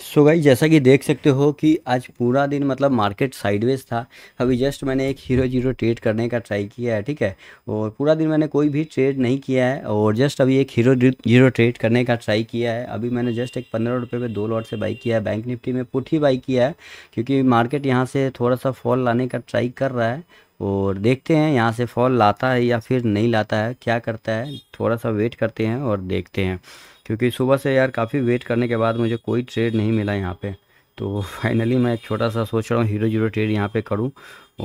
सो so गाई जैसा कि देख सकते हो कि आज पूरा दिन मतलब मार्केट साइडवेज था अभी जस्ट मैंने एक हीरो जीरो ट्रेड करने का ट्राई किया है ठीक है और पूरा दिन मैंने कोई भी ट्रेड नहीं किया है और जस्ट अभी एक हीरो जीरो ट्रेड करने का ट्राई किया है अभी मैंने जस्ट एक पंद्रह रुपये में दो लॉट से बाई किया है बैंक निफ्टी में पुट ही बाई किया है क्योंकि मार्केट यहाँ से थोड़ा सा फॉल लाने का ट्राई कर रहा है और देखते हैं यहाँ से फॉल लाता है या फिर नहीं लाता है क्या करता है थोड़ा सा वेट करते हैं और देखते हैं क्योंकि सुबह से यार काफ़ी वेट करने के बाद मुझे कोई ट्रेड नहीं मिला यहाँ पे तो फाइनली मैं एक छोटा सा सोच रहा हूँ हीरो जीरो ट्रेड यहाँ पे करूँ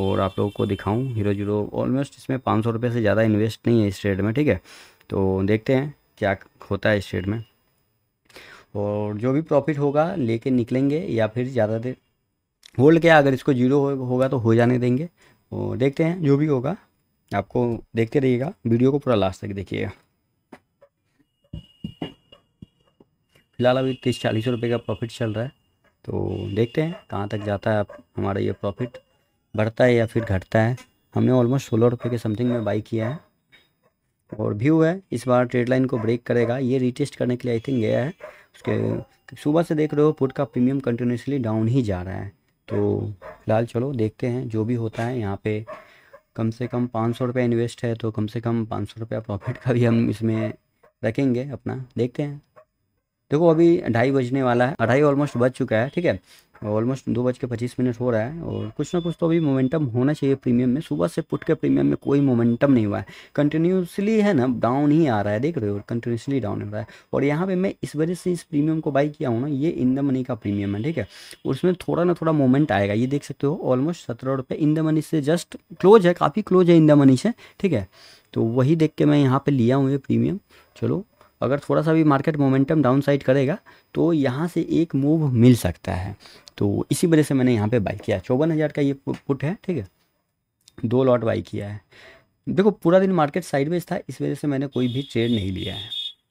और आप लोगों को दिखाऊँ हीरो जीरो ऑलमोस्ट इसमें पाँच सौ से ज़्यादा इन्वेस्ट नहीं है इस ट्रेड में ठीक है तो देखते हैं क्या होता है इस ट्रेड में और जो भी प्रॉफिट होगा ले निकलेंगे या फिर ज़्यादा देर होल्ड क्या अगर इसको जीरो हो, होगा तो हो जाने देंगे और देखते हैं जो भी होगा आपको देखते रहिएगा वीडियो को पूरा लास्ट तक देखिएगा फ़िलहाल अभी तीस चालीस रुपये का प्रॉफिट चल रहा है तो देखते हैं कहाँ तक जाता है हमारा ये प्रॉफिट बढ़ता है या फिर घटता है हमने ऑलमोस्ट सोलह रुपये के समथिंग में बाई किया है और व्यू है इस बार ट्रेड लाइन को ब्रेक करेगा ये रिटेस्ट करने के लिए आई थिंक गया है उसके सुबह से देख रहे हो पुट का प्रीमियम कंटिन्यूसली डाउन ही जा रहा है तो फिलहाल चलो देखते हैं जो भी होता है यहाँ पे कम से कम पाँच सौ इन्वेस्ट है तो कम से कम पाँच सौ प्रॉफिट का भी हम इसमें रखेंगे अपना देखते हैं देखो अभी ढाई बजने वाला है अढ़ाई ऑलमोस्ट बज चुका है ठीक है ऑलमोस्ट दो बज के पच्चीस मिनट हो रहा है और कुछ ना कुछ तो अभी मोमेंटम होना चाहिए प्रीमियम में सुबह से पुट के प्रीमियम में कोई मोमेंटम नहीं हुआ है कंटिन्यूसली है ना डाउन ही आ रहा है देख रहे हो कंटिन्यूसली डाउन हो रहा है और यहाँ पे मैं इस वजह से इस प्रीमियम को बाई किया हूँ ना ये इन द मनी का प्रीमियम है ठीक है उसमें थोड़ा ना थोड़ा मोमेंट आएगा ये देख सकते हो ऑलमोस्ट सत्रह रुपये इन द मनी से जस्ट क्लोज है काफ़ी क्लोज है इन द मनी से ठीक है तो वही देख के मैं यहाँ पर लिया हूँ ये प्रीमियम चलो अगर थोड़ा सा भी मार्केट मोमेंटम डाउन साइड करेगा तो यहाँ से एक मूव मिल सकता है तो इसी वजह से मैंने यहाँ पे बाई किया चौवन हज़ार का ये पुट है ठीक है दो लॉट बाई किया है देखो पूरा दिन मार्केट साइडवेज था इस वजह से मैंने कोई भी ट्रेड नहीं लिया है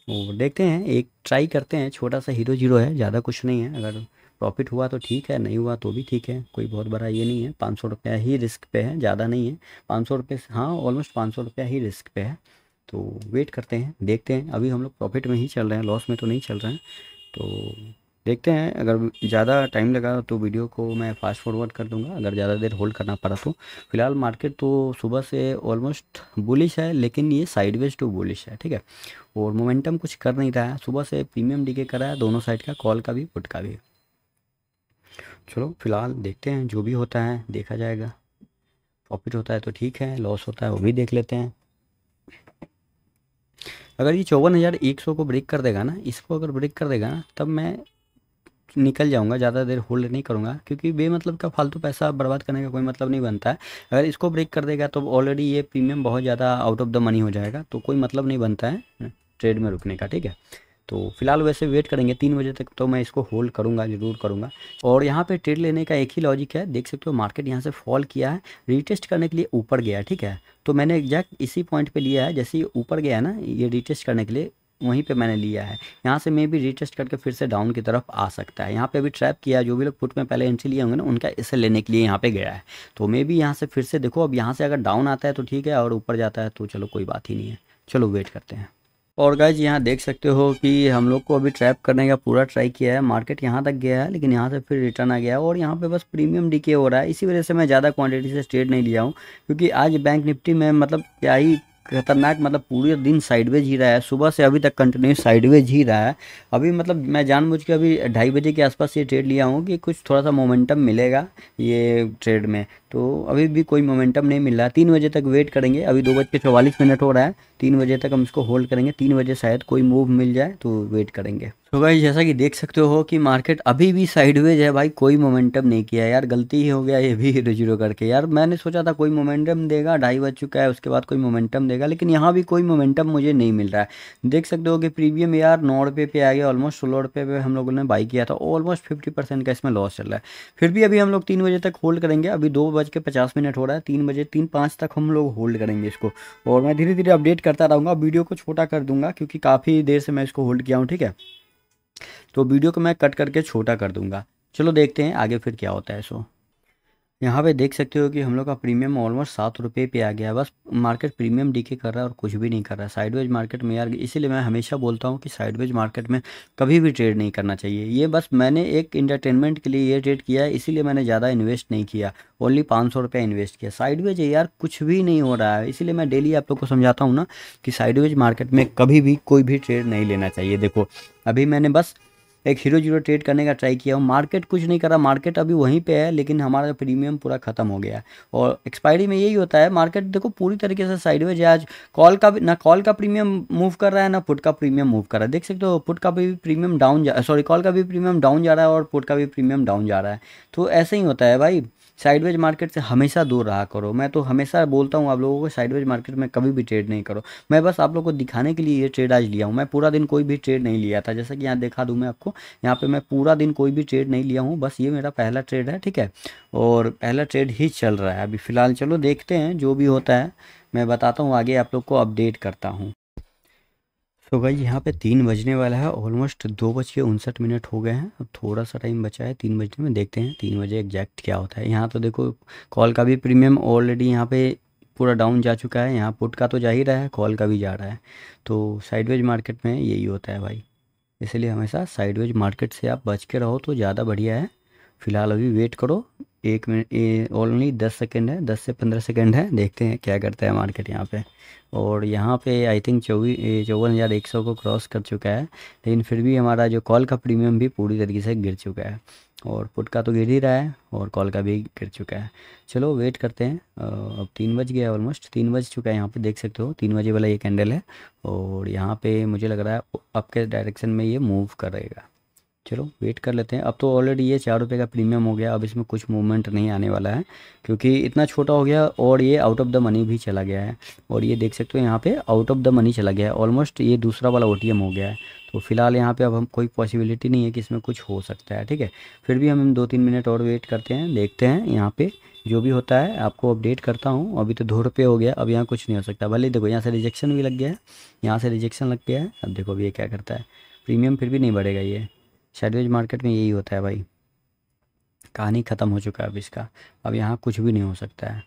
वो तो देखते हैं एक ट्राई करते हैं छोटा सा हीरो जीरो है ज़्यादा कुछ नहीं है अगर प्रॉफिट हुआ तो ठीक है नहीं हुआ तो भी ठीक है कोई बहुत बड़ा ये नहीं है पाँच सौ रुपया ही रिस्क पे है ज़्यादा नहीं है पाँच सौ रुपये हाँ ऑलमोस्ट पाँच सौ रुपया ही रिस्क पे है तो वेट करते हैं देखते हैं अभी हम लोग प्रॉफिट में ही चल रहे हैं लॉस में तो नहीं चल रहे हैं तो देखते हैं अगर ज़्यादा टाइम लगा तो वीडियो को मैं फास्ट फॉरवर्ड कर दूंगा अगर ज़्यादा देर होल्ड करना पड़ा तो फिलहाल मार्केट तो सुबह से ऑलमोस्ट बुलिश है लेकिन ये साइडवेज टू बुलिश है ठीक है और मोमेंटम कुछ कर नहीं रहा है सुबह से प्रीमियम डीके करा है दोनों साइड का कॉल का भी पुट का भी चलो फिलहाल देखते हैं जो भी होता है देखा जाएगा प्रॉफिट होता है तो ठीक है लॉस होता है वो भी देख लेते हैं अगर ये चौवन हज़ार एक सौ को ब्रेक कर देगा ना इसको अगर ब्रेक कर देगा ना तब मैं निकल जाऊंगा ज़्यादा देर होल्ड नहीं करूंगा क्योंकि बेमतलब का फालतू पैसा बर्बाद करने का कोई मतलब नहीं बनता है अगर इसको ब्रेक कर देगा तो ऑलरेडी ये प्रीमियम बहुत ज़्यादा आउट ऑफ द मनी हो जाएगा तो कोई मतलब नहीं बनता है ट्रेड में रुकने का ठीक है तो फिलहाल वैसे वेट करेंगे तीन बजे तक तो मैं इसको होल्ड करूँगा जरूर करूँगा और यहाँ पे ट्रेड लेने का एक ही लॉजिक है देख सकते हो मार्केट यहाँ से फॉल किया है रिटेस्ट करने के लिए ऊपर गया ठीक है तो मैंने एग्जैक्ट इसी पॉइंट पे लिया है जैसे ऊपर गया ना ये रिटेस्ट करने के लिए वहीं पे मैंने लिया है यहाँ से मे भी रिटेस्ट करके फिर से डाउन की तरफ आ सकता है यहाँ पे अभी ट्रैप किया है जो भी लोग पुट में पहले एंट्री लिए होंगे ना उनका इसे लेने के लिए यहाँ पे गया है तो मे भी यहाँ से फिर से देखो अब यहाँ से अगर डाउन आता है तो ठीक है और ऊपर जाता है तो चलो कोई बात ही नहीं है चलो वेट करते हैं और गाइज यहाँ देख सकते हो कि हम लोग को अभी ट्रैप करने का पूरा ट्राई किया है मार्केट यहाँ तक गया है लेकिन यहाँ से फिर रिटर्न आ गया है और यहाँ पे बस प्रीमियम डीके हो रहा है इसी वजह से मैं ज़्यादा क्वांटिटी से ट्रेड नहीं लिया हूँ क्योंकि आज बैंक निफ्टी में मतलब क्या ही खतरनाक मतलब पूरे दिन साइडवेज ही रहा है सुबह से अभी तक कंटिन्यू साइडवेज ही रहा है अभी मतलब मैं जानबूझ के अभी ढाई बजे के आसपास ये ट्रेड लिया हूँ कि कुछ थोड़ा सा मोमेंटम मिलेगा ये ट्रेड में तो अभी भी कोई मोमेंटम नहीं मिल रहा तीन बजे तक वेट करेंगे अभी दो बज के चौवालीस मिनट हो रहा है तीन बजे तक हम इसको होल्ड करेंगे तीन बजे शायद कोई मूव मिल जाए तो वेट करेंगे तो भाई जैसा कि देख सकते हो कि मार्केट अभी भी साइडवेज है भाई कोई मोमेंटम नहीं किया यार गलती ही हो गया ये भी जीरो जीरो करके यार मैंने सोचा था कोई मोमेंटम देगा ढाई बज चुका है उसके बाद कोई मोमेंटम देगा लेकिन यहाँ भी कोई मोमेंटम मुझे नहीं मिल रहा है देख सकते हो कि प्रीमियम यार नौ रुपये पे आ गया ऑलमोस्ट सोलह रुपये पे हम लोगों ने बाई किया था ऑलमोस्ट फिफ्टी परसेंट का इसमें लॉस चल रहा है फिर भी अभी हम लोग तीन बजे तक होल्ड करेंगे अभी दो बज के पचास मिनट हो रहा है तीन बजे तीन पाँच तक हम लोग होल्ड करेंगे इसको और मैं धीरे धीरे अपडेट करता रहूँगा वीडियो को छोटा कर दूँगा क्योंकि काफ़ी देर से मैं इसको होल्ड किया हूँ ठीक है तो वीडियो को मैं कट करके छोटा कर दूँगा चलो देखते हैं आगे फिर क्या होता है सो यहाँ पे देख सकते हो कि हम लोग का प्रीमियम ऑलमोस्ट सात रुपये पे आ गया बस मार्केट प्रीमियम डीके कर रहा है और कुछ भी नहीं कर रहा है साइडवेज मार्केट में यार इसीलिए मैं हमेशा बोलता हूँ कि साइडवेज मार्केट में कभी भी ट्रेड नहीं करना चाहिए ये बस मैंने एक इंटरटेनमेंट के लिए ये ट्रेड किया है इसीलिए मैंने ज़्यादा इन्वेस्ट नहीं किया ओनली पाँच सौ इन्वेस्ट किया साइडवेज यार कुछ भी नहीं हो रहा है इसीलिए मैं डेली आप लोग को समझाता हूँ ना कि साइडवेज मार्केट में कभी भी कोई भी ट्रेड नहीं लेना चाहिए देखो अभी मैंने बस एक हीरो जीरो ट्रेड करने का ट्राई किया हूँ मार्केट कुछ नहीं करा मार्केट अभी वहीं पे है लेकिन हमारा प्रीमियम तो पूरा खत्म हो गया है और एक्सपायरी में यही होता है मार्केट देखो पूरी तरीके से साइडवेज है आज कॉल का ना कॉल का प्रीमियम मूव कर रहा है ना पुट का प्रीमियम मूव कर रहा है देख सकते हो पुट का भी प्रीमियम डाउन जा सॉरी कॉल का भी प्रीमियम डाउन जा रहा है और पुट का भी प्रीमियम डाउन जा रहा है तो ऐसे ही होता है भाई साइडवेज मार्केट से हमेशा दूर रहा करो मैं तो हमेशा बोलता हूँ आप लोगों को साइडवेज मार्केट में कभी भी ट्रेड नहीं करो मैं बस आप लोग को दिखाने के लिए ये ट्रेड आज लिया हूँ मैं पूरा दिन कोई भी ट्रेड नहीं लिया था जैसा कि यहाँ देखा दूँ मैं आपको यहाँ पर मैं पूरा दिन कोई भी ट्रेड नहीं लिया हूँ बस ये मेरा पहला ट्रेड है ठीक है और पहला ट्रेड ही चल रहा है अभी फ़िलहाल चलो देखते हैं जो भी होता है मैं बताता हूँ आगे आप लोग को अपडेट करता हूँ तो भाई यहाँ पे तीन बजने वाला है ऑलमोस्ट दो बज के उनसठ मिनट हो गए हैं अब थोड़ा सा टाइम बचा है तीन बजने में देखते हैं तीन बजे एग्जैक्ट क्या होता है यहाँ तो देखो कॉल का भी प्रीमियम ऑलरेडी यहाँ पे पूरा डाउन जा चुका है यहाँ पुट का तो जा ही रहा है कॉल का भी जा रहा है तो साइडवेज मार्केट में यही होता है भाई इसलिए हमेशा साइडवेज मार्केट से आप बच के रहो तो ज़्यादा बढ़िया है फ़िलहाल अभी वेट करो एक मिनट ओनली दस सेकेंड है दस से पंद्रह सेकेंड है देखते हैं क्या करता है मार्केट यहाँ पे और यहाँ पे आई थिंक चौबीस चौवन हज़ार एक सौ को क्रॉस कर चुका है लेकिन फिर भी हमारा जो कॉल का प्रीमियम भी पूरी तरीके से गिर चुका है और पुट का तो गिर ही रहा है और कॉल का भी गिर चुका है चलो वेट करते हैं अब तीन बज गया ऑलमोस्ट तीन बज चुका है यहाँ पे देख सकते हो तीन बजे वाला ये कैंडल है और यहाँ पे मुझे लग रहा है आपके डायरेक्शन में ये मूव करेगा चलो वेट कर लेते हैं अब तो ऑलरेडी ये चार रुपये का प्रीमियम हो गया अब इसमें कुछ मूवमेंट नहीं आने वाला है क्योंकि इतना छोटा हो गया और ये आउट ऑफ द मनी भी चला गया है और ये देख सकते हो यहाँ पे आउट ऑफ द मनी चला गया है ऑलमोस्ट ये दूसरा वाला ओ हो गया है तो फिलहाल यहाँ पे अब हम कोई पॉसिबिलिटी नहीं है कि इसमें कुछ हो सकता है ठीक है फिर भी हम दो तीन मिनट और वेट करते हैं देखते हैं यहाँ पर जो भी होता है आपको अपडेट करता हूँ अभी तो दो रुपये हो गया अब यहाँ कुछ नहीं हो सकता भले देखो यहाँ से रिजेक्शन भी लग गया है यहाँ से रिजेक्शन लग गया है अब देखो अभी ये क्या करता है प्रीमियम फिर भी नहीं बढ़ेगा ये शेडवेज मार्केट में यही होता है भाई कहानी ख़त्म हो चुका है अब इसका अब यहाँ कुछ भी नहीं हो सकता है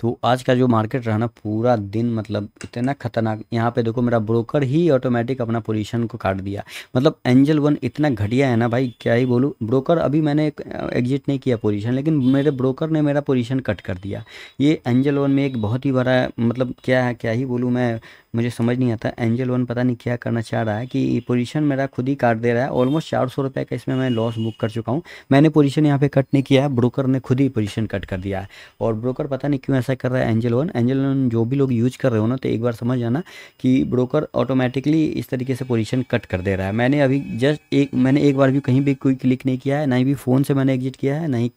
तो आज का जो मार्केट रहा ना पूरा दिन मतलब इतना खतरनाक यहाँ पे देखो मेरा ब्रोकर ही ऑटोमेटिक अपना पोजीशन को काट दिया मतलब एंजल वन इतना घटिया है ना भाई क्या ही बोलूँ ब्रोकर अभी मैंने एग्जिट नहीं किया पोजीशन लेकिन मेरे ब्रोकर ने मेरा पोजीशन कट कर दिया ये एंजल वन में एक बहुत ही बड़ा मतलब क्या है क्या ही बोलूँ मैं मुझे समझ नहीं आता एंजल वन पता नहीं क्या करना चाह रहा है कि पोजीशन मेरा खुद ही काट दे रहा है ऑलमोस्ट चार सौ रुपये का इसमें मैं लॉस बुक कर चुका हूँ मैंने पोजीशन यहाँ पे कट नहीं किया है ब्रोकर ने खुद ही पोजीशन कट कर दिया है और ब्रोकर पता नहीं क्यों ऐसा कर रहा है एंजल वन एंजल वन जो भी लोग यूज कर रहे हो ना तो एक बार समझ जाना कि ब्रोकर ऑटोमेटिकली इस तरीके से पोजिशन कट कर दे रहा है मैंने अभी जस्ट एक मैंने एक बार भी कहीं भी कोई क्लिक नहीं किया है ना ही भी फ़ोन से मैंने एग्जिट किया है ना ही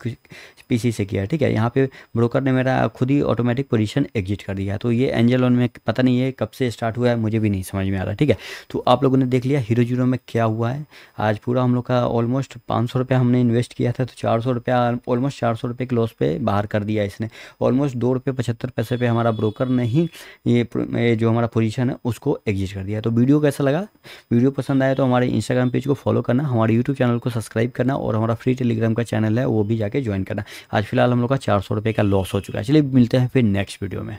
पी से किया है ठीक है यहाँ पर ब्रोकर ने मेरा खुद ही ऑटोमेटिक पोजिशन एग्जिट कर दिया है तो ये एंजल वन में पता नहीं है कब से स्टार्ट हुआ है मुझे भी नहीं समझ में आ रहा ठीक है तो आप लोगों ने देख लिया हीरो जीरो में क्या हुआ है आज पूरा हम लोग का ऑलमोस्ट पाँच सौ रुपया हमने इन्वेस्ट किया था तो चार सौ रुपया ऑलमोस्ट चार सौ रुपये के लॉस पे बाहर कर दिया इसने ऑलमोस्ट दो रुपये पचहत्तर पैसे पे हमारा ब्रोकर ने ही ये जो हमारा पोजिशन है उसको एग्जिट कर दिया तो वीडियो कैसा लगा वीडियो पसंद आया तो हमारे इंस्टाग्राम पेज को फॉलो करना हमारे यूट्यूब चैनल को सब्सक्राइब करना और हमारा फ्री टेलीग्राम का चैनल है वो भी जाके ज्वाइन करना आज फिलहाल हम लोग का चार सौ रुपये का लॉस हो चुका है चलिए मिलते हैं फिर नेक्स्ट वीडियो में